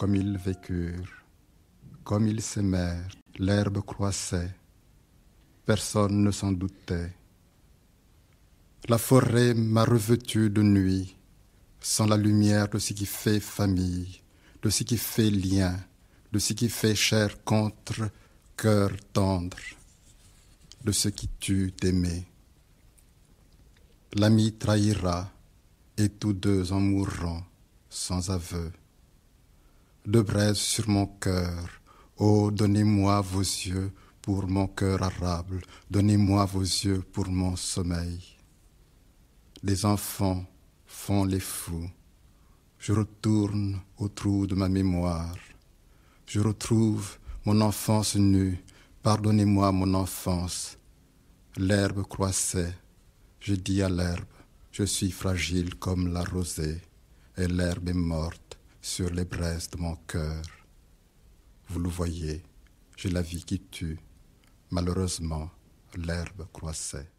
comme ils vécurent, comme ils s'aimèrent, l'herbe croissait, personne ne s'en doutait. La forêt m'a revêtu de nuit, sans la lumière de ce qui fait famille, de ce qui fait lien, de ce qui fait chair contre cœur tendre, de ce qui tue d'aimer. L'ami trahira, et tous deux en mourront sans aveu. De braise sur mon cœur. Oh, donnez-moi vos yeux pour mon cœur arable, donnez-moi vos yeux pour mon sommeil. Les enfants font les fous. Je retourne au trou de ma mémoire. Je retrouve mon enfance nue. Pardonnez-moi mon enfance. L'herbe croissait. Je dis à l'herbe, je suis fragile comme la rosée, et l'herbe est morte sur les braises de mon cœur. Vous le voyez, j'ai la vie qui tue. Malheureusement, l'herbe croissait.